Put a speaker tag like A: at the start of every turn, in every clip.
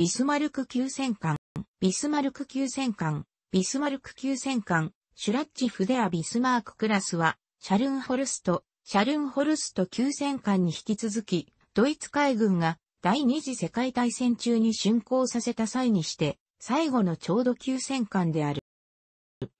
A: ビスマルク級戦艦、ビスマルク級戦艦、ビスマルク級戦艦、シュラッチ・フデア・ビスマーククラスは、シャルンホルスト、シャルンホルスト級戦艦に引き続き、ドイツ海軍が第二次世界大戦中に竣工させた際にして、最後のちょうど級戦艦である。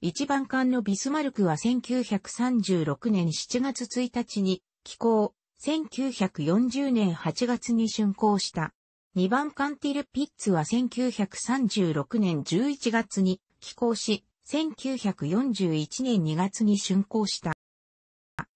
A: 一番艦のビスマルクは1936年7月1日に寄港、1940年8月に竣工した。2番カンティル・ピッツは1936年11月に寄港し、1941年2月に竣工した。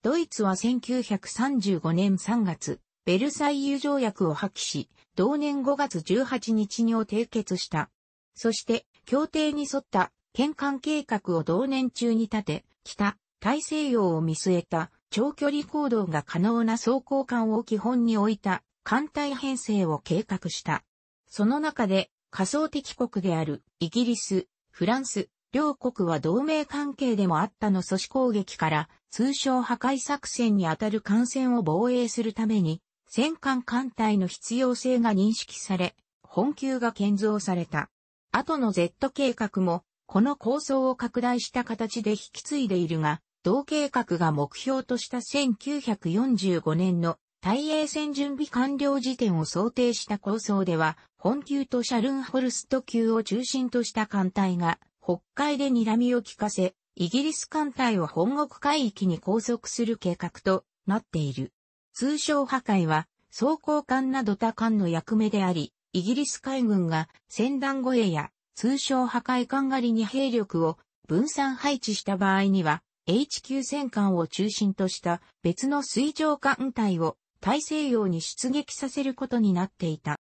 A: ドイツは1935年3月、ベルサイユ条約を破棄し、同年5月18日にを締結した。そして、協定に沿った県間計画を同年中に立て、北、大西洋を見据えた長距離行動が可能な装甲艦を基本に置いた艦隊編成を計画した。その中で仮想敵国であるイギリス、フランス、両国は同盟関係でもあったの組織攻撃から通称破壊作戦にあたる艦船を防衛するために戦艦艦隊の必要性が認識され、本級が建造された。後の Z 計画もこの構想を拡大した形で引き継いでいるが、同計画が目標とした1945年の大衛戦準備完了時点を想定した構想では、本級とシャルンホルスト級を中心とした艦隊が、北海で睨みを利かせ、イギリス艦隊を本国海域に拘束する計画となっている。通称破壊は、装甲艦など他艦の役目であり、イギリス海軍が戦団護衛や通称破壊艦狩りに兵力を分散配置した場合には、HQ 戦艦を中心とした別の水上艦隊を大西洋に出撃させることになっていた。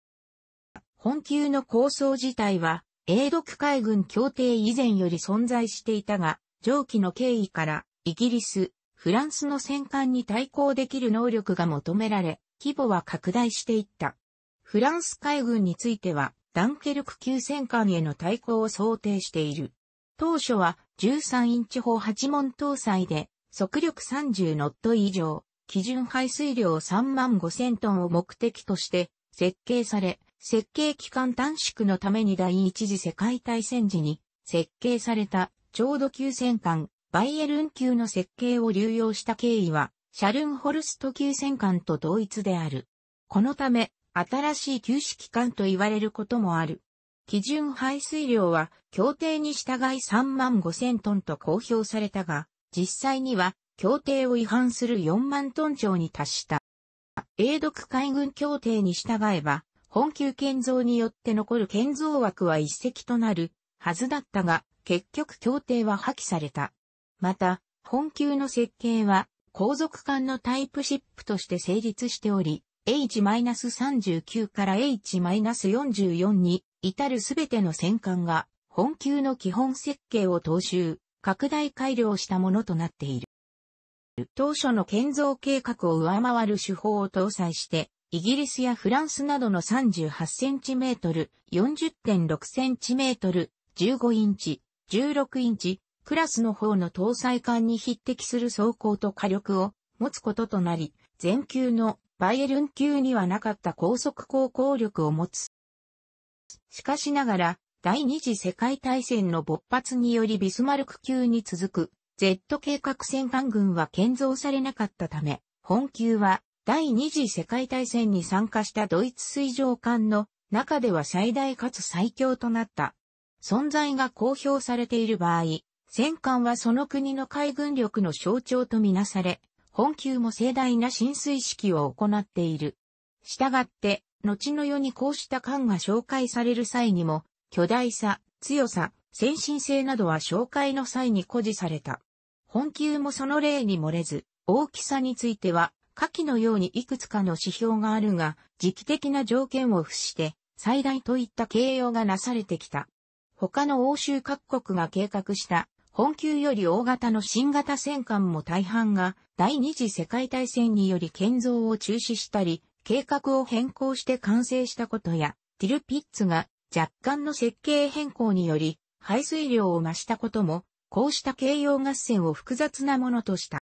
A: 本級の構想自体は、英独海軍協定以前より存在していたが、上記の経緯から、イギリス、フランスの戦艦に対抗できる能力が求められ、規模は拡大していった。フランス海軍については、ダンケルク級戦艦への対抗を想定している。当初は13インチ砲8門搭載で、速力30ノット以上、基準排水量3万5000トンを目的として設計され、設計期間短縮のために第一次世界大戦時に設計されたちょうど級戦艦バイエルン級の設計を流用した経緯はシャルンホルスト級戦艦と同一である。このため新しい旧式艦と言われることもある。基準排水量は協定に従い3万5000トンと公表されたが、実際には協定を違反する4万トン超に達した。英独海軍協定に従えば、本級建造によって残る建造枠は一石となるはずだったが、結局協定は破棄された。また、本級の設計は、皇続艦のタイプシップとして成立しており、H-39 から H-44 に至るすべての戦艦が本級の基本設計を踏襲、拡大改良したものとなっている。当初の建造計画を上回る手法を搭載して、イギリスやフランスなどの 38cm、40.6cm、15インチ、16インチ、クラスの方の搭載艦に匹敵する装甲と火力を持つこととなり、全級のバイエルン級にはなかった高速航行力を持つ。しかしながら、第二次世界大戦の勃発によりビスマルク級に続く Z 計画戦艦軍は建造されなかったため、本級は第二次世界大戦に参加したドイツ水上艦の中では最大かつ最強となった。存在が公表されている場合、戦艦はその国の海軍力の象徴とみなされ、本級も盛大な浸水式を行っている。したがって、後の世にこうした艦が紹介される際にも、巨大さ、強さ、先進性などは紹介の際に誇示された。本球もその例に漏れず、大きさについては、下記のようにいくつかの指標があるが、時期的な条件を付して、最大といった形容がなされてきた。他の欧州各国が計画した本級より大型の新型戦艦も大半が第二次世界大戦により建造を中止したり、計画を変更して完成したことや、ティルピッツが若干の設計変更により排水量を増したこともこうした京葉合戦を複雑なものとした。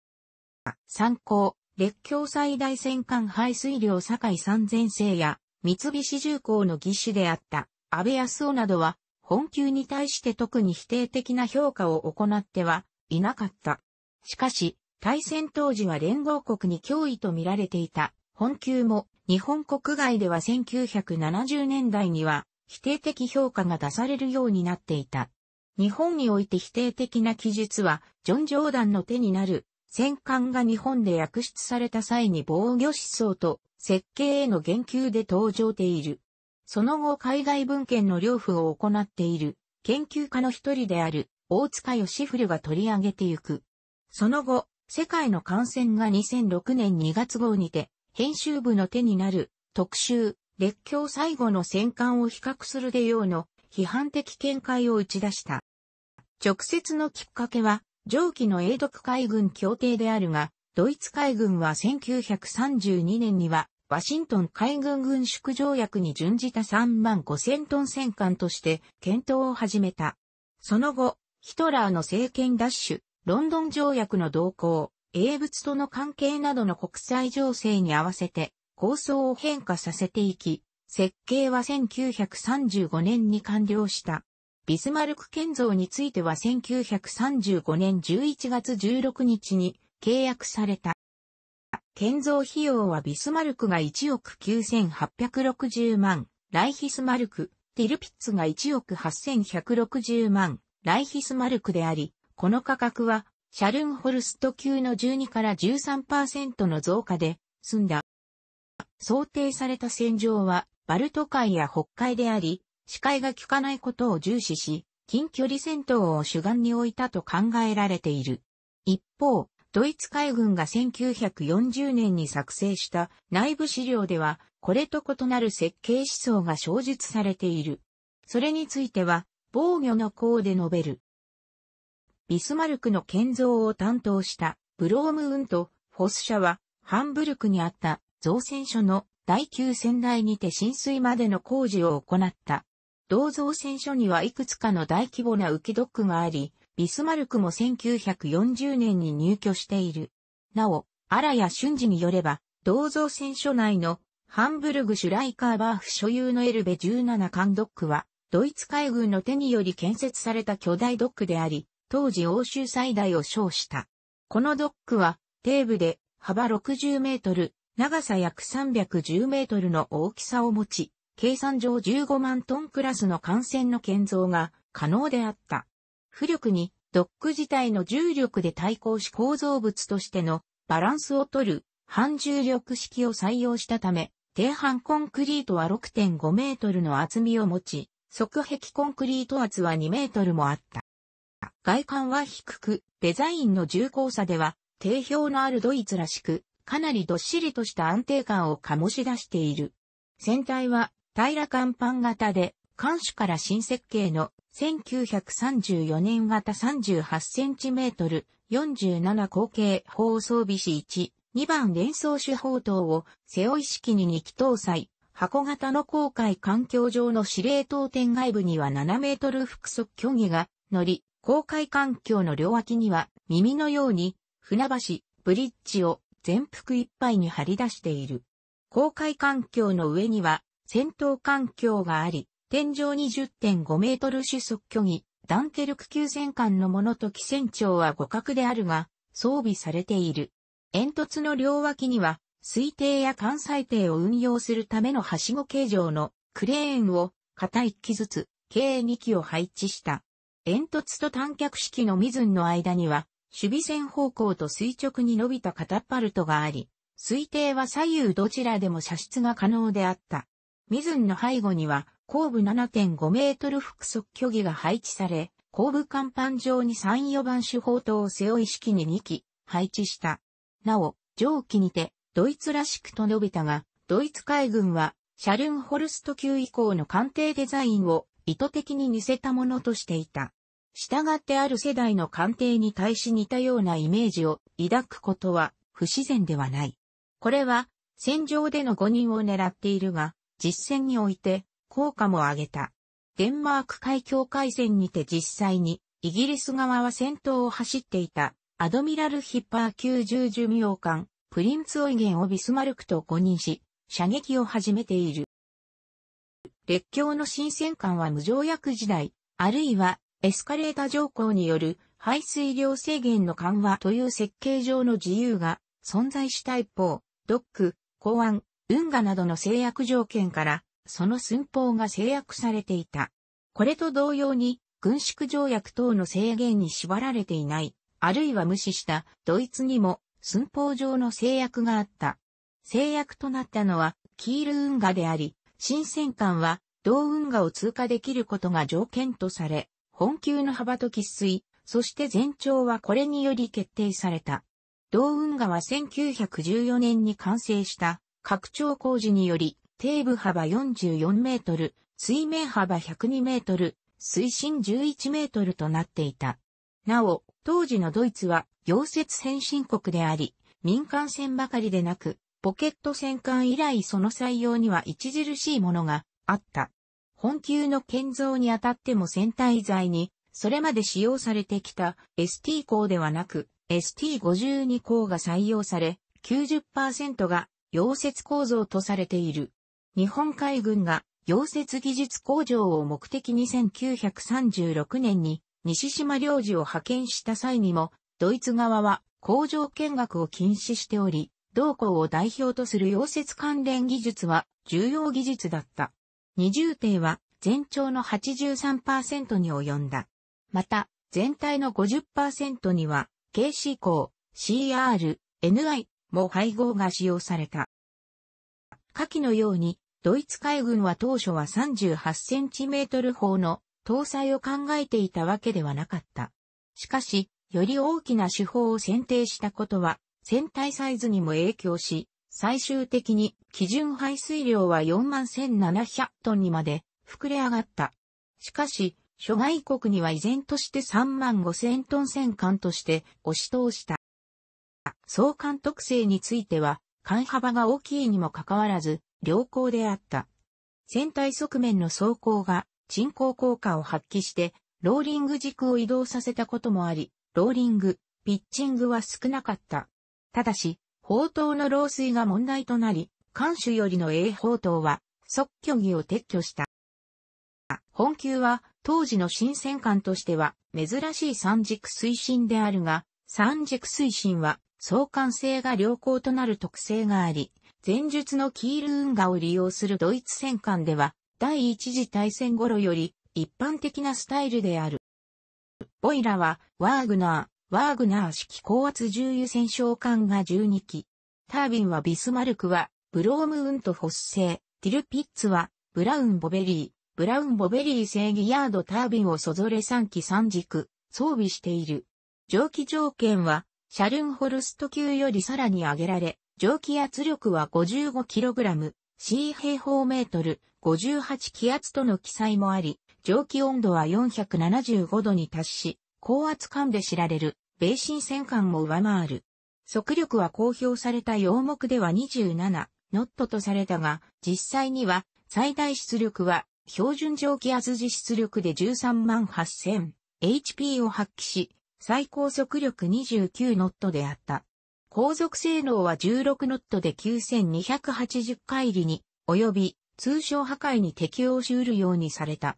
A: 参考、列強最大戦艦排水量堺三千世や、三菱重工の義師であった、安倍康夫などは、本級に対して特に否定的な評価を行ってはいなかった。しかし、大戦当時は連合国に脅威と見られていた、本級も、日本国外では1970年代には、否定的評価が出されるようになっていた。日本において否定的な記述は、ジョン・ジョーダンの手になる、戦艦が日本で薬出された際に防御思想と設計への言及で登場ている。その後海外文献の両布を行っている研究家の一人である大塚義古が取り上げてゆく。その後、世界の感染が2006年2月号にて編集部の手になる特集列強最後の戦艦を比較するでようの批判的見解を打ち出した。直接のきっかけは、上記の英独海軍協定であるが、ドイツ海軍は1932年には、ワシントン海軍軍縮条約に準じた3万5千トン戦艦として検討を始めた。その後、ヒトラーの政権奪取、ロンドン条約の動向、英物との関係などの国際情勢に合わせて構想を変化させていき、設計は1935年に完了した。ビスマルク建造については1935年11月16日に契約された。建造費用はビスマルクが1億9860万、ライヒスマルク、ティルピッツが1億8160万、ライヒスマルクであり、この価格は、シャルンホルスト級の12から13%の増加で済んだ。想定された戦場は、バルト海や北海であり、視界が効かないことを重視し、近距離戦闘を主眼に置いたと考えられている。一方、ドイツ海軍が1940年に作成した内部資料では、これと異なる設計思想が詳述されている。それについては、防御の項で述べる。ビスマルクの建造を担当したブロームウンとフォス社は、ハンブルクにあった造船所の第9船台にて浸水までの工事を行った。銅像戦所にはいくつかの大規模な浮きドックがあり、ビスマルクも1940年に入居している。なお、荒谷俊二によれば、銅像戦所内のハンブルグ・シュライカーバーフ所有のエルベ17艦ドックは、ドイツ海軍の手により建設された巨大ドックであり、当時欧州最大を称した。このドックは、底部で幅60メートル、長さ約310メートルの大きさを持ち、計算上15万トンクラスの艦船の建造が可能であった。浮力にドック自体の重力で対抗し構造物としてのバランスを取る反重力式を採用したため、低半コンクリートは6.5メートルの厚みを持ち、側壁コンクリート厚は2メートルもあった。外観は低く、デザインの重厚さでは、定評のあるドイツらしく、かなりどっしりとした安定感を醸し出している。船体は平甲板型で、艦首から新設計の1934年型38センチメートル47口径砲装備士1、2番連装手砲塔を背負い式に2機搭載、箱型の航海環境上の司令塔点外部には7メートル複速虚偽が乗り、航海環境の両脇には耳のように船橋、ブリッジを全幅いっぱいに張り出している。航海環境の上には戦闘環境があり、天井20.5メートル主速距離、ダンケルク級戦艦のものと機船長は互角であるが、装備されている。煙突の両脇には、水艇や艦載艇を運用するためのはしご形状のクレーンを片1機ずつ、計2機を配置した。煙突と短脚式のミズンの間には、守備線方向と垂直に伸びたカタパルトがあり、水定は左右どちらでも射出が可能であった。ミズンの背後には、後部7.5メートル複速距偽が配置され、後部甲板上に3、4番手砲塔を背負い式に2機配置した。なお、上記にて、ドイツらしくと述べたが、ドイツ海軍は、シャルンホルスト級以降の艦艇デザインを意図的に似せたものとしていた。従ってある世代の艦艇に対し似たようなイメージを抱くことは不自然ではない。これは、戦場での誤認を狙っているが、実戦において効果も上げた。デンマーク海峡海戦にて実際にイギリス側は戦闘を走っていたアドミラルヒッパー9十寿命艦プリンツオイゲンをビスマルクと誤認し射撃を始めている。列強の新戦艦は無条約時代、あるいはエスカレータ条項による排水量制限の緩和という設計上の自由が存在した一方、ドック、港湾、運河などの制約条件から、その寸法が制約されていた。これと同様に、軍縮条約等の制限に縛られていない、あるいは無視したドイツにも寸法上の制約があった。制約となったのは、キール運河であり、新戦艦は、同運河を通過できることが条件とされ、本級の幅と喫水、そして全長はこれにより決定された。同運河は1914年に完成した拡張工事により、底部幅44メートル、水面幅102メートル、水深11メートルとなっていた。なお、当時のドイツは溶接先進国であり、民間船ばかりでなく、ポケット戦艦以来その採用には著しいものがあった。本級の建造にあたっても船体材に、それまで使用されてきた ST 鋼ではなく、ST52 鋼が採用され、90%が溶接構造とされている。日本海軍が溶接技術工場を目的に1936年に西島領事を派遣した際にも、ドイツ側は工場見学を禁止しており、同校を代表とする溶接関連技術は重要技術だった。二重艇は全長の83%に及んだ。また、全体の50%には、KC 校、CR、NI、も配合が使用された。下記のように、ドイツ海軍は当初は3 8トル砲の搭載を考えていたわけではなかった。しかし、より大きな手法を選定したことは、船体サイズにも影響し、最終的に基準排水量は41,700トンにまで膨れ上がった。しかし、諸外国には依然として35,000トン戦艦として押し通した。総監督制については、間幅が大きいにもかかわらず、良好であった。船体側面の走行が、沈降効果を発揮して、ローリング軸を移動させたこともあり、ローリング、ピッチングは少なかった。ただし、砲塔の漏水が問題となり、艦首よりの A 砲塔は、即虚偽を撤去した。本級は、当時の新戦艦としては、珍しい三軸推進であるが、三軸推進は、相関性が良好となる特性があり、前述のキール運河を利用するドイツ戦艦では、第一次大戦頃より一般的なスタイルである。ボイラは、ワーグナー、ワーグナー式高圧重油戦勝艦が12機。タービンはビスマルクは、ブロームウントフォッセー、ティルピッツは、ブラウンボベリー、ブラウンボベリー正義ヤードタービンをそぞれ3機3軸、装備している。蒸気条件は、シャルンホルスト級よりさらに上げられ、蒸気圧力は 55kg、C 平方メートル、58気圧との記載もあり、蒸気温度は475度に達し、高圧感で知られる、米新戦艦も上回る。速力は公表された洋目では27、ノットとされたが、実際には、最大出力は、標準蒸気圧自出力で13万8000、HP を発揮し、最高速力29ノットであった。航続性能は16ノットで9280回りに及び通商破壊に適応しうるようにされた。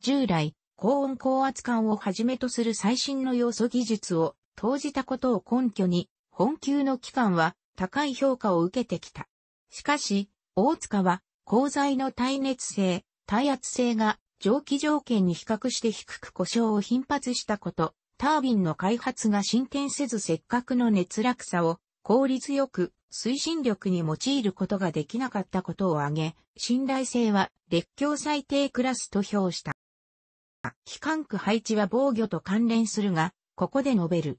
A: 従来、高温高圧管をはじめとする最新の要素技術を投じたことを根拠に、本級の機関は高い評価を受けてきた。しかし、大塚は、鋼材の耐熱性、耐圧性が蒸気条件に比較して低く故障を頻発したこと、タービンの開発が進展せずせっかくの熱落差を効率よく推進力に用いることができなかったことを挙げ、信頼性は列強最低クラスと評した。機関区配置は防御と関連するが、ここで述べる。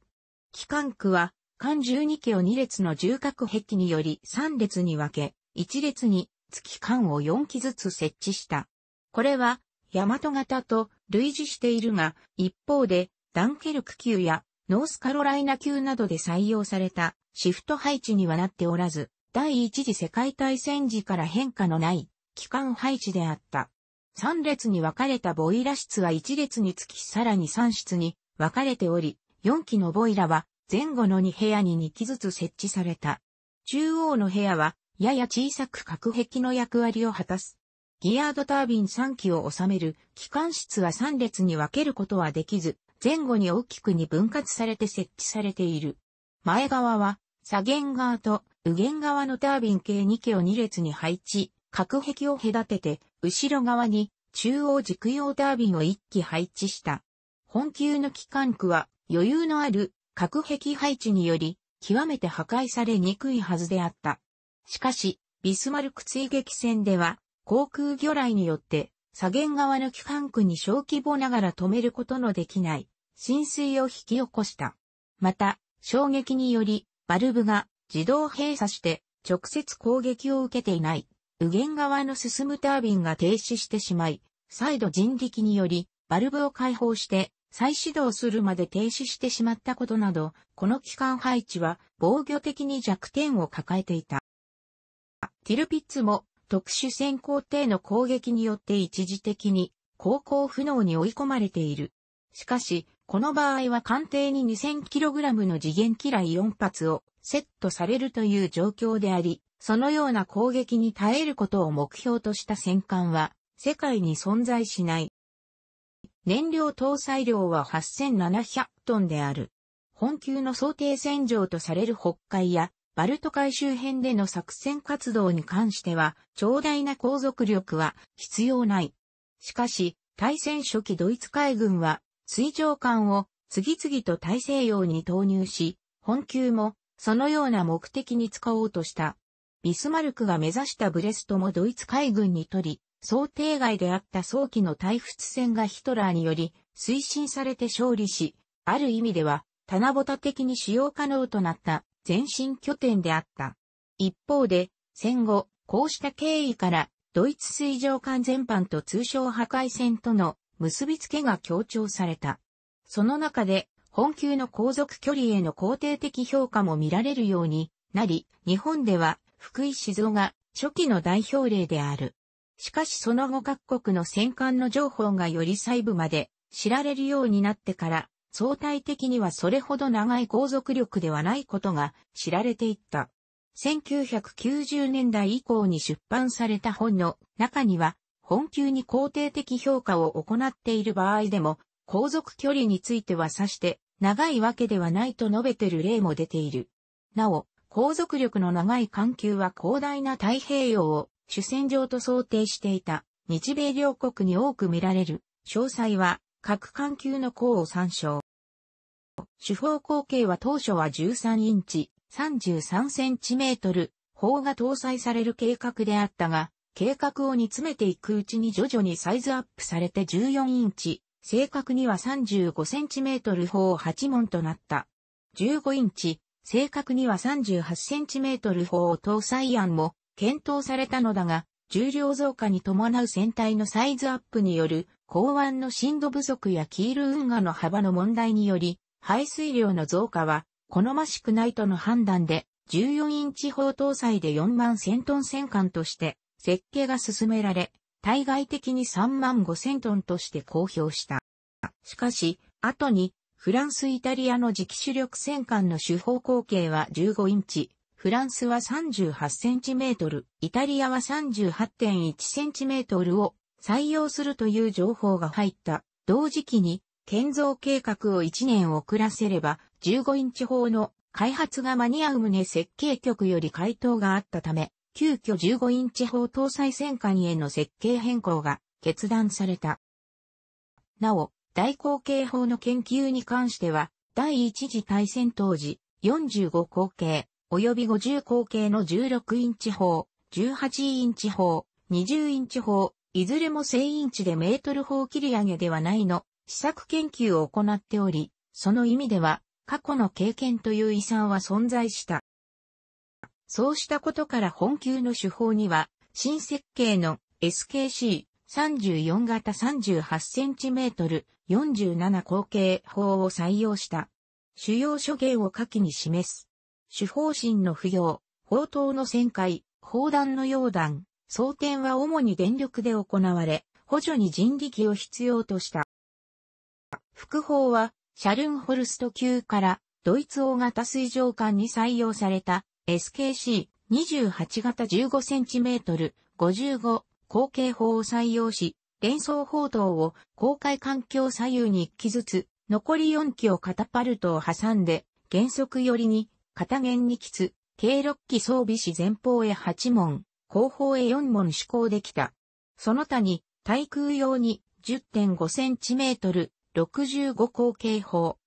A: 機関区は、間12機を2列の重角壁により3列に分け、1列に月間を4機ずつ設置した。これは、大和型と類似しているが、一方で、ダンケルク級やノースカロライナ級などで採用されたシフト配置にはなっておらず、第一次世界大戦時から変化のない機関配置であった。3列に分かれたボイラ室は1列につきさらに3室に分かれており、4機のボイラは前後の2部屋に2機ずつ設置された。中央の部屋はやや小さく隔壁の役割を果たす。ギアードタービン3機を収める機関室は3列に分けることはできず、前後に大きくに分割されて設置されている。前側は、左舷側と右舷側のタービン系2機を2列に配置、隔壁を隔てて、後ろ側に中央軸用タービンを1機配置した。本級の機関区は余裕のある隔壁配置により、極めて破壊されにくいはずであった。しかし、ビスマルク追撃戦では、航空魚雷によって、左舷側の機関区に小規模ながら止めることのできない、浸水を引き起こした。また、衝撃により、バルブが自動閉鎖して直接攻撃を受けていない、右舷側の進むタービンが停止してしまい、再度人力により、バルブを解放して再始動するまで停止してしまったことなど、この機関配置は防御的に弱点を抱えていた。ティルピッツも特殊潜航艇の攻撃によって一時的に航行不能に追い込まれている。しかし、この場合は艦艇に 2000kg の次元機雷4発をセットされるという状況であり、そのような攻撃に耐えることを目標とした戦艦は世界に存在しない。燃料搭載量は8700トンである。本級の想定戦場とされる北海やバルト海周辺での作戦活動に関しては、長大な航続力は必要ない。しかし、対戦初期ドイツ海軍は、水上艦を次々と大西洋に投入し、本級もそのような目的に使おうとした。ビスマルクが目指したブレストもドイツ海軍にとり、想定外であった早期の対仏戦がヒトラーにより推進されて勝利し、ある意味では、棚ぼた的に使用可能となった前進拠点であった。一方で、戦後、こうした経緯から、ドイツ水上艦全般と通称破壊戦との結びつけが強調された。その中で、本級の航続距離への肯定的評価も見られるようになり、日本では福井静雄が初期の代表例である。しかしその後各国の戦艦の情報がより細部まで知られるようになってから、相対的にはそれほど長い航続力ではないことが知られていった。1990年代以降に出版された本の中には、本級に肯定的評価を行っている場合でも、航続距離については指して、長いわけではないと述べてる例も出ている。なお、航続力の長い環球は広大な太平洋を主戦場と想定していた日米両国に多く見られる。詳細は各環球の項を参照。主砲口径は当初は13インチ、33センチメートル、砲が搭載される計画であったが、計画を煮詰めていくうちに徐々にサイズアップされて14インチ、正確には 35cm 砲8門となった。15インチ、正確には 38cm 砲搭載案も検討されたのだが、重量増加に伴う船体のサイズアップによる港湾の深度不足やキール運河の幅の問題により、排水量の増加は好ましくないとの判断で、14インチ砲搭載で4万1000トン戦艦として設計が進められ、対外的に3万5千トンとして公表した。しかし、後に、フランス・イタリアの磁気主力戦艦の主砲口径は15インチ、フランスは38センチメートル、イタリアは38.1センチメートルを採用するという情報が入った。同時期に、建造計画を1年遅らせれば、15インチ砲の開発が間に合う旨設計局より回答があったため、急遽15インチ砲搭載戦艦への設計変更が決断された。なお、大口径砲の研究に関しては、第一次大戦当時、45口径、及び50口径の16インチ砲、18インチ砲、20インチ砲、いずれも1000インチでメートル砲切り上げではないの、試作研究を行っており、その意味では、過去の経験という遺産は存在した。そうしたことから本級の手法には、新設計の SKC34 型 38cm 47口径法を採用した。主要諸言を下記に示す。主砲身の不要、砲塔の旋回、砲弾の溶弾、装填は主に電力で行われ、補助に人力を必要とした。副砲は、シャルンホルスト級からドイツ大型水上艦に採用された SKC28 型 15cm55 後継法を採用し、連装砲塔を公開環境左右に1機ずつ、残り4機をタパルトを挟んで、原則寄りに、片弦2機つ、計6機装備し前方へ8門、後方へ4門施行できた。その他に、対空用に 10.5cm、65口径砲、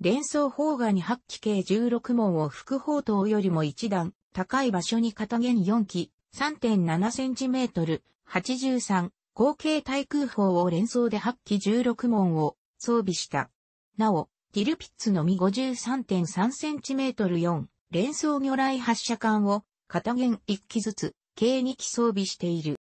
A: 連想砲画に八機計16門を副砲塔よりも一段、高い場所に片弦4機、3.7センチメートル、83、後継対空砲を連想で八機16門を装備した。なお、ティルピッツのみ5 3 3トル4、連想魚雷発射管を片弦1機ずつ、計2機装備している。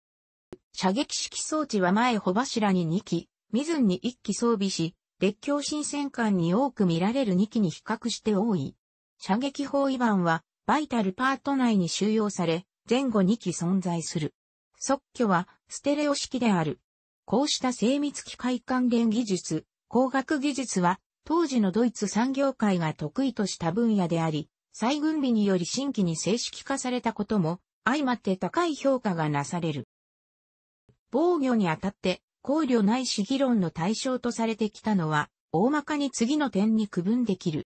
A: 射撃式装置は前穂柱に2機、水に1機装備し、列強新戦艦に多く見られる2機に比較して多い。射撃包囲板は、バイタルパート内に収容され、前後2機存在する。即挙は、ステレオ式である。こうした精密機械関連技術、工学技術は、当時のドイツ産業界が得意とした分野であり、再軍備により新規に正式化されたことも、相まって高い評価がなされる。防御にあたって、考慮ないし議論の対象とされてきたのは、大まかに次の点に区分できる。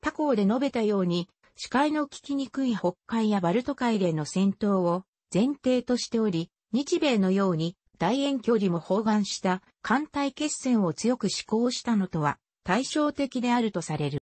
A: 他校で述べたように、視界の聞きにくい北海やバルト海での戦闘を前提としており、日米のように大遠距離も包含した艦隊決戦を強く施行したのとは対照的であるとされる。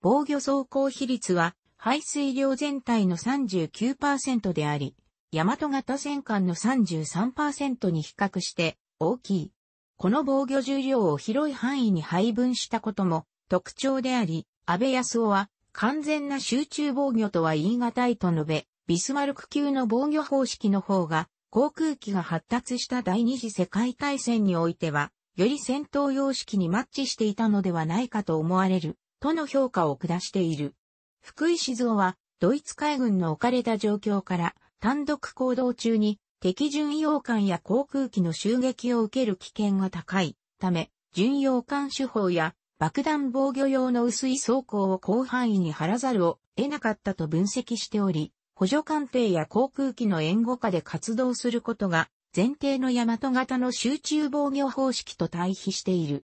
A: 防御走行比率は排水量全体の39%であり、大和型戦艦の33%に比較して大きい。この防御重量を広い範囲に配分したことも特徴であり、安倍康夫は完全な集中防御とは言い難いと述べ、ビスマルク級の防御方式の方が航空機が発達した第二次世界大戦においては、より戦闘様式にマッチしていたのではないかと思われる、との評価を下している。福井静夫は、ドイツ海軍の置かれた状況から、単独行動中に敵巡洋艦や航空機の襲撃を受ける危険が高いため、巡洋艦手法や爆弾防御用の薄い装甲を広範囲に張らざるを得なかったと分析しており、補助艦艇や航空機の援護下で活動することが前提の大和型の集中防御方式と対比している。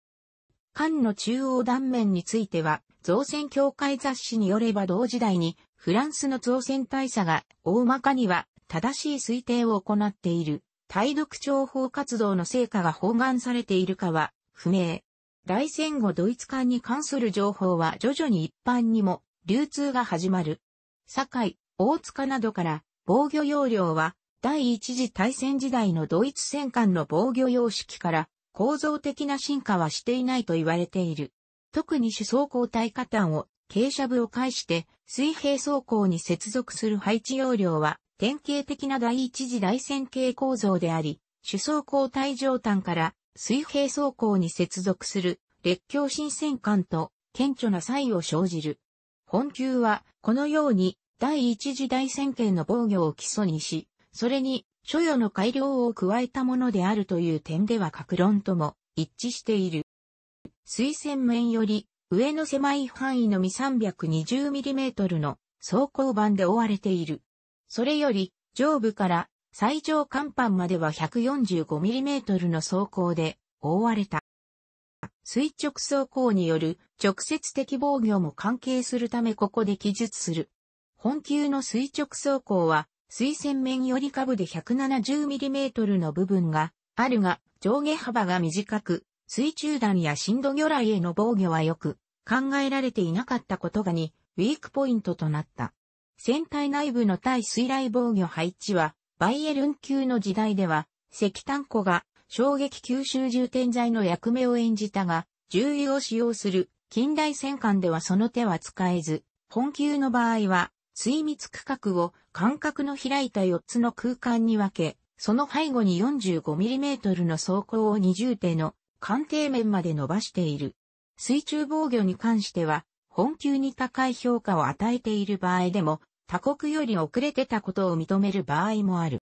A: 艦の中央断面については、造船協会雑誌によれば同時代に、フランスの造船大佐が、大まかには、正しい推定を行っている。対独諜報活動の成果が包含されているかは、不明。大戦後ドイツ艦に関する情報は徐々に一般にも流通が始まる。堺、大塚などから防御要領は第一次大戦時代のドイツ戦艦の防御様式から構造的な進化はしていないと言われている。特に主走行体下端を傾斜部を介して水平走行に接続する配置要領は典型的な第一次大線形構造であり、主走行体上端から水平走行に接続する列強新線間と顕著な差異を生じる。本級はこのように第一次大線形の防御を基礎にし、それに所与の改良を加えたものであるという点では格論とも一致している。水線面より上の狭い範囲のみ 320mm の装甲板で覆われている。それより上部から最上甲板までは 145mm の装甲で覆われた。垂直走行による直接的防御も関係するためここで記述する。本級の垂直走行は、水線面より下部で 170mm の部分があるが、上下幅が短く、水中弾や深度魚雷への防御はよく考えられていなかったことがにウィークポイントとなった。船体内部の対水雷防御配置は、バイエルン級の時代では、石炭庫が衝撃吸収充填剤の役目を演じたが、重油を使用する近代戦艦ではその手は使えず、本級の場合は、水密区画を間隔の開いた4つの空間に分け、その背後に 45mm の装甲を二重手の艦艇面まで伸ばしている。水中防御に関しては、本級に高い評価を与えている場合でも、他国より遅れてたことを認める場合もある。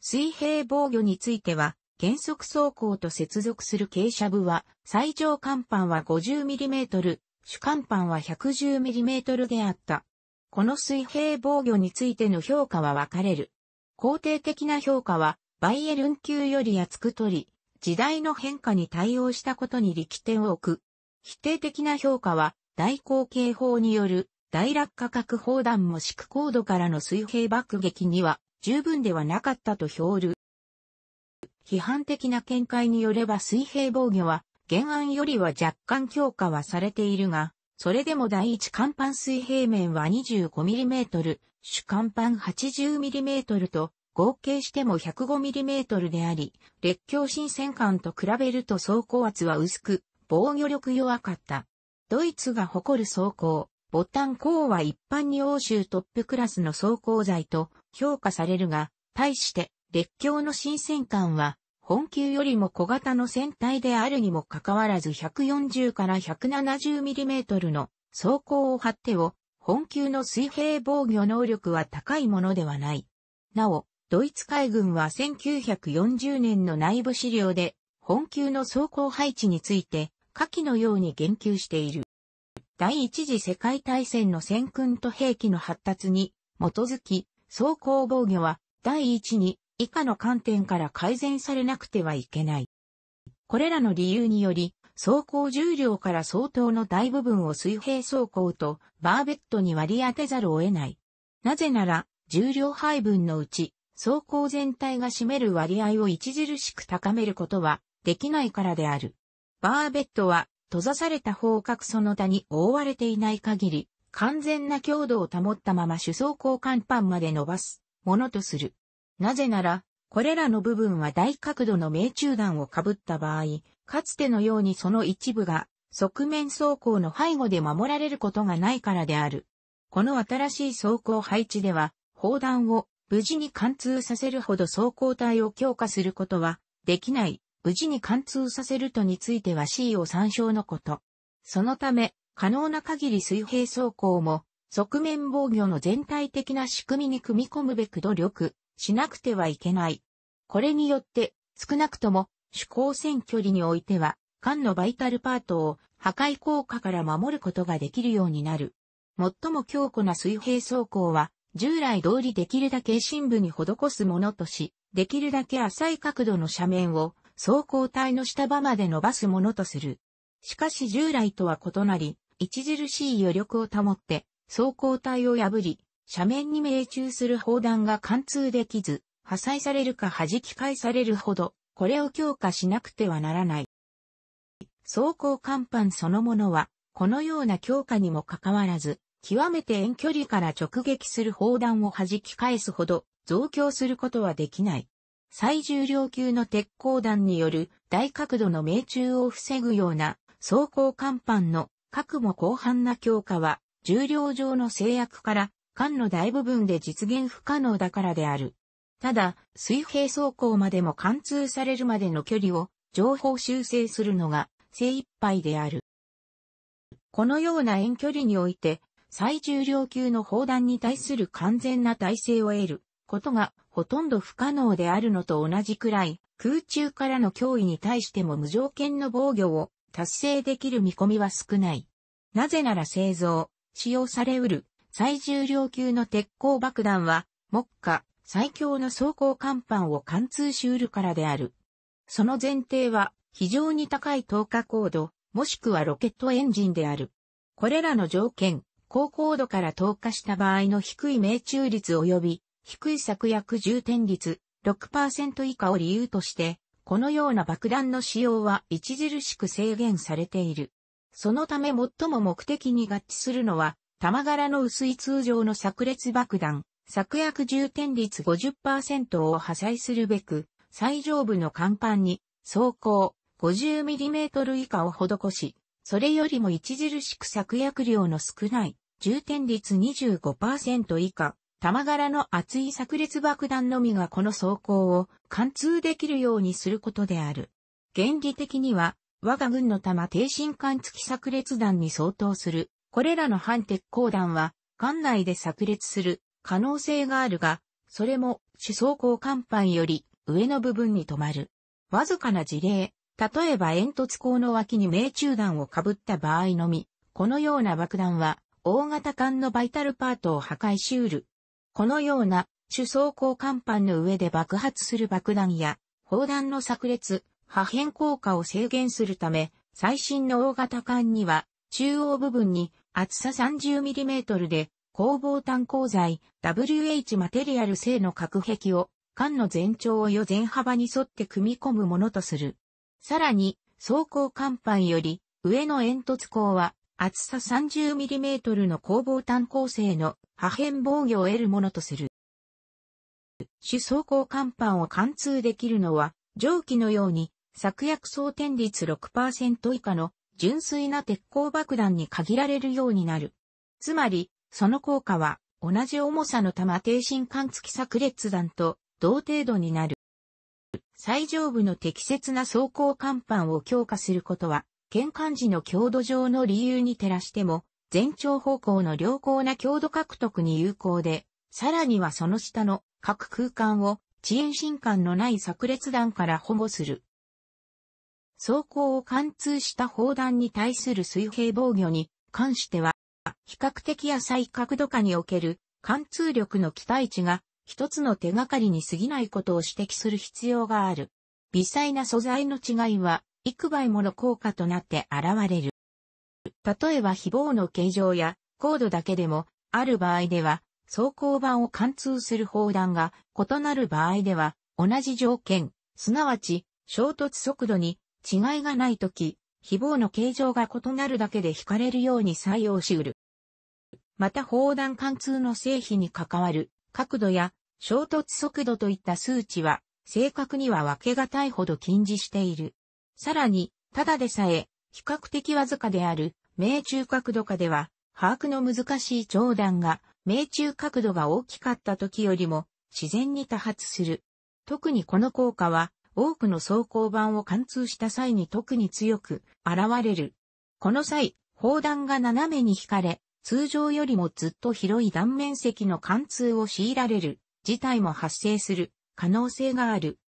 A: 水平防御については、原則走行と接続する傾斜部は、最上甲板は 50mm、主甲板は 110mm であった。この水平防御についての評価は分かれる。肯定的な評価は、バイエルン級より厚く取り、時代の変化に対応したことに力点を置く。否定的な評価は、大口径法による大落下核砲弾もく高度からの水平爆撃には十分ではなかったと評る。批判的な見解によれば水平防御は原案よりは若干強化はされているが、それでも第一甲板水平面は 25mm、主甲板 80mm と合計しても 105mm であり、列強新戦艦と比べると装甲圧は薄く、防御力弱かった。ドイツが誇る装甲、ボタン甲は一般に欧州トップクラスの装甲材と評価されるが、対して列強の新戦艦は、本級よりも小型の船体であるにもかかわらず140から 170mm の装甲を張ってを、本級の水平防御能力は高いものではない。なお、ドイツ海軍は1940年の内部資料で、本級の装甲配置について、下記のように言及している。第一次世界大戦の戦訓と兵器の発達に基づき、装甲防御は第一に以下の観点から改善されなくてはいけない。これらの理由により、装甲重量から相当の大部分を水平装甲とバーベットに割り当てざるを得ない。なぜなら、重量配分のうち走行全体が占める割合を著しく高めることはできないからである。バーベットは閉ざされた方角その他に覆われていない限り、完全な強度を保ったまま主走行甲板まで伸ばすものとする。なぜなら、これらの部分は大角度の命中弾を被った場合、かつてのようにその一部が側面走行の背後で守られることがないからである。この新しい走行配置では、砲弾を無事に貫通させるほど走行体を強化することはできない。無事に貫通させるとについては C を参照のこと。そのため、可能な限り水平走行も、側面防御の全体的な仕組みに組み込むべく努力しなくてはいけない。これによって、少なくとも、主光線距離においては、缶のバイタルパートを破壊効果から守ることができるようになる。最も強固な水平走行は、従来通りできるだけ深部に施すものとし、できるだけ浅い角度の斜面を走行体の下場まで伸ばすものとする。しかし従来とは異なり、著しい余力を保って走行体を破り、斜面に命中する砲弾が貫通できず、破砕されるか弾き返されるほど、これを強化しなくてはならない。走行甲板そのものは、このような強化にもかかわらず、極めて遠距離から直撃する砲弾を弾き返すほど増強することはできない。最重量級の鉄鋼弾による大角度の命中を防ぐような装甲甲板の核も広範な強化は重量上の制約から艦の大部分で実現不可能だからである。ただ、水平走行までも貫通されるまでの距離を情報修正するのが精一杯である。このような遠距離において最重量級の砲弾に対する完全な体制を得ることがほとんど不可能であるのと同じくらい、空中からの脅威に対しても無条件の防御を達成できる見込みは少ない。なぜなら製造、使用されうる最重量級の鉄鋼爆弾は、目下最強の装甲甲板を貫通しうるからである。その前提は非常に高い投下高度、もしくはロケットエンジンである。これらの条件、高高度から投下した場合の低い命中率及び低い策薬充填率6%以下を理由として、このような爆弾の使用は著しく制限されている。そのため最も目的に合致するのは、玉柄の薄い通常の炸裂爆弾、策薬充填率50%を破砕するべく、最上部の甲板に、走行 50mm 以下を施し、それよりも著しく削薬量の少ない充填率25%以下、玉柄の厚い炸裂爆弾のみがこの装甲を貫通できるようにすることである。原理的には、我が軍の弾低進管付き炸裂弾に相当する、これらの反鉄鋼弾は、艦内で炸裂する可能性があるが、それも主装甲甲板より上の部分に止まる。わずかな事例、例えば煙突口の脇に命中弾をかぶった場合のみ、このような爆弾は大型艦のバイタルパートを破壊しうる。このような、主装甲甲板の上で爆発する爆弾や、砲弾の炸裂、破片効果を制限するため、最新の大型艦には、中央部分に厚さ 30mm で、工房炭鉱材 WH マテリアル製の隔壁を、艦の全長を予前幅に沿って組み込むものとする。さらに、装甲甲板より、上の煙突口は、厚さ 30mm の工房炭構製の破片防御を得るものとする。主装行甲板を貫通できるのは、蒸気のように、作薬装填率6%以下の純粋な鉄鋼爆弾に限られるようになる。つまり、その効果は、同じ重さの弾低震貫付き炸裂弾と同程度になる。最上部の適切な装甲甲板を強化することは、玄関時の強度上の理由に照らしても、全長方向の良好な強度獲得に有効で、さらにはその下の各空間を遅延進間のない炸裂弾から保護する。走行を貫通した砲弾に対する水平防御に関しては、比較的浅い角度下における貫通力の期待値が一つの手がかりに過ぎないことを指摘する必要がある。微細な素材の違いは幾倍もの効果となって現れる。例えば非棒の形状や高度だけでも、ある場合では、装甲板を貫通する砲弾が異なる場合では、同じ条件、すなわち衝突速度に違いがないとき、非棒の形状が異なるだけで惹かれるように採用しうる。また砲弾貫通の成否に関わる角度や衝突速度といった数値は正確には分けがたいほど禁じしている。さらに、ただでさえ、比較的わずかである、命中角度下では、把握の難しい長弾が、命中角度が大きかった時よりも、自然に多発する。特にこの効果は、多くの装甲板を貫通した際に特に強く現れる。この際、砲弾が斜めに引かれ、通常よりもずっと広い断面積の貫通を強いられる事態も発生する可能性がある。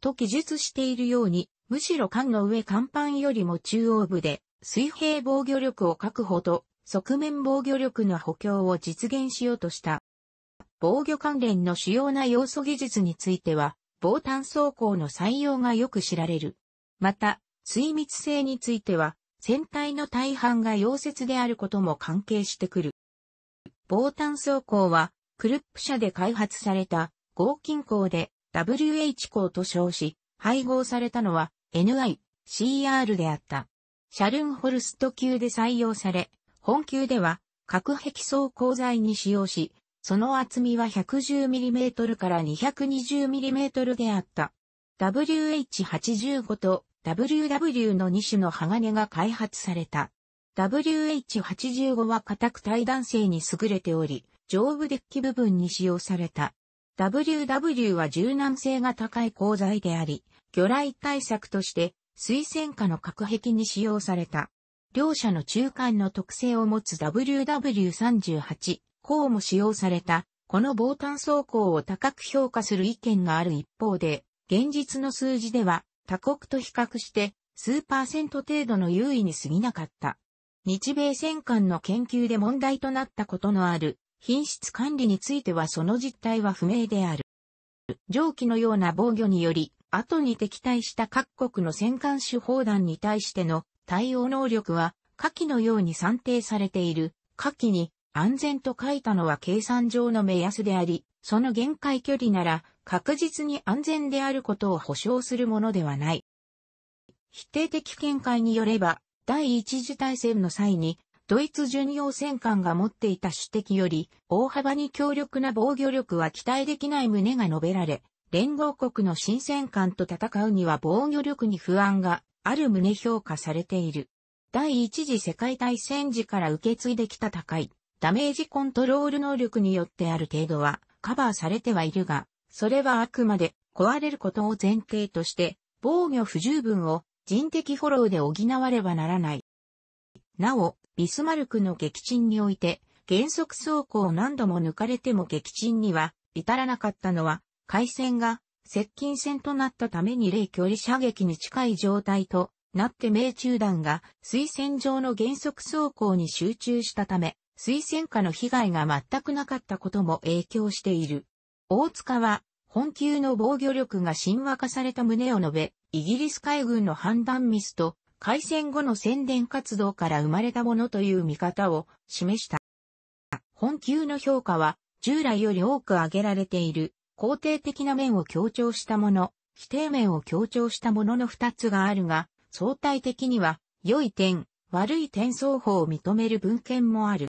A: と記述しているように、むしろ艦の上甲板よりも中央部で、水平防御力を確保と、側面防御力の補強を実現しようとした。防御関連の主要な要素技術については、防炭装甲の採用がよく知られる。また、水密性については、船体の大半が溶接であることも関係してくる。防炭装甲は、クルップ社で開発された合金鋼で WH 校と称し、配合されたのは NICR であった。シャルンホルスト級で採用され、本級では核壁装鋼材に使用し、その厚みは 110mm から 220mm であった。WH85 と WW の2種の鋼が開発された。WH85 は硬く耐弾性に優れており、上部デッキ部分に使用された。WW は柔軟性が高い鋼材であり、魚雷対策として水戦下の隔壁に使用された。両者の中間の特性を持つ WW38 項も使用された、この防弾装甲を高く評価する意見がある一方で、現実の数字では他国と比較して数パーセント程度の優位に過ぎなかった。日米戦艦の研究で問題となったことのある品質管理についてはその実態は不明である。蒸気のような防御により、後に敵対した各国の戦艦手砲弾に対しての対応能力は、下記のように算定されている。下記に安全と書いたのは計算上の目安であり、その限界距離なら確実に安全であることを保証するものではない。否定的見解によれば、第一次大戦の際にドイツ巡洋戦艦が持っていた主敵より大幅に強力な防御力は期待できない旨が述べられ、連合国の新戦艦と戦うには防御力に不安がある旨評価されている。第一次世界大戦時から受け継いできた高いダメージコントロール能力によってある程度はカバーされてはいるが、それはあくまで壊れることを前提として防御不十分を人的フォローで補わればならない。なお、ビスマルクの撃沈において、原則走行を何度も抜かれても撃沈には至らなかったのは、海戦が接近戦となったために霊距離射撃に近い状態となって命中弾が水戦上の原則走行に集中したため、水戦下の被害が全くなかったことも影響している。大塚は、本級の防御力が神話化された旨を述べ、イギリス海軍の判断ミスと開戦後の宣伝活動から生まれたものという見方を示した。本級の評価は従来より多く挙げられている肯定的な面を強調したもの、否定面を強調したものの二つがあるが、相対的には良い点、悪い点双方を認める文献もある。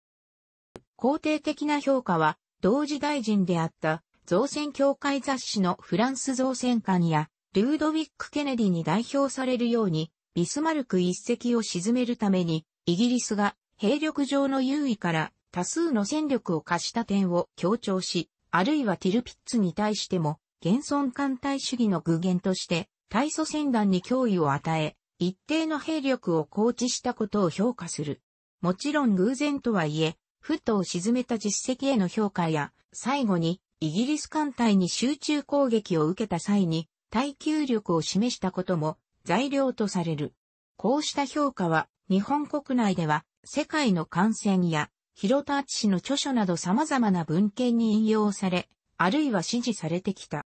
A: 肯定的な評価は同時大臣であった造船協会雑誌のフランス造船館やルードウィック・ケネディに代表されるようにビスマルク一隻を沈めるために、イギリスが兵力上の優位から多数の戦力を貸した点を強調し、あるいはティルピッツに対しても、現存艦隊主義の具現として、大祖戦団に脅威を与え、一定の兵力を放置したことを評価する。もちろん偶然とはいえ、フットを沈めた実績への評価や、最後に、イギリス艦隊に集中攻撃を受けた際に、耐久力を示したことも材料とされる。こうした評価は、日本国内では、世界の感染や、広田敦氏の著書など様々な文献に引用され、あるいは支持されてきた。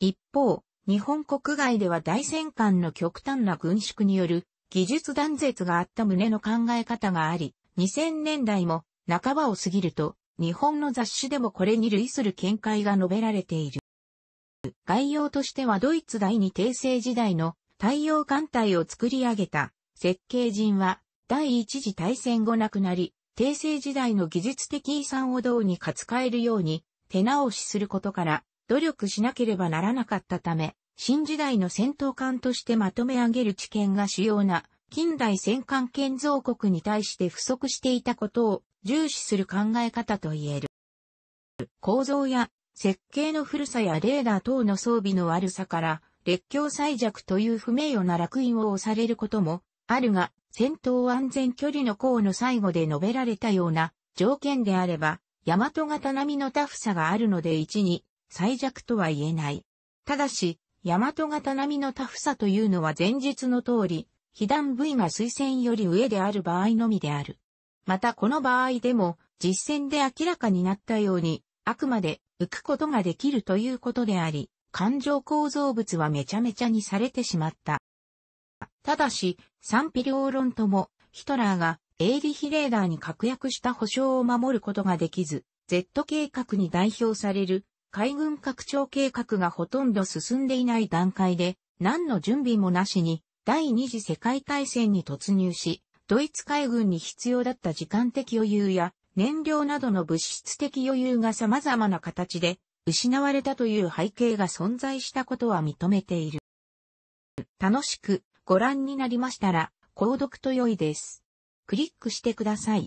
A: 一方、日本国外では大戦艦の極端な軍縮による技術断絶があった旨の考え方があり、2000年代も半ばを過ぎると、日本の雑誌でもこれに類する見解が述べられている。概要としてはドイツ第二帝政時代の太陽艦隊を作り上げた設計人は第一次大戦後亡くなり、帝政時代の技術的遺産をどうにか使えるように手直しすることから努力しなければならなかったため、新時代の戦闘艦としてまとめ上げる知見が主要な近代戦艦建造国に対して不足していたことを重視する考え方と言える。構造や設計の古さやレーダー等の装備の悪さから列強最弱という不名誉な落印を押されることもあるが、戦闘安全距離の項の最後で述べられたような条件であれば、大和型並みのタフさがあるので一に最弱とは言えない。ただし、大和型並みのタフさというのは前述の通り、被弾部位が推薦より上である場合のみである。またこの場合でも、実戦で明らかになったように、あくまで浮くことができるということであり、感情構造物はめちゃめちゃにされてしまった。ただし、賛否両論とも、ヒトラーがエーリヒレーダーに確約した保障を守ることができず、Z 計画に代表される海軍拡張計画がほとんど進んでいない段階で、何の準備もなしに第二次世界大戦に突入し、ドイツ海軍に必要だった時間的余裕や燃料などの物質的余裕が様々な形で失われたという背景が存在したことは認めている。楽しくご覧になりましたら、購読と良いです。クリックしてください。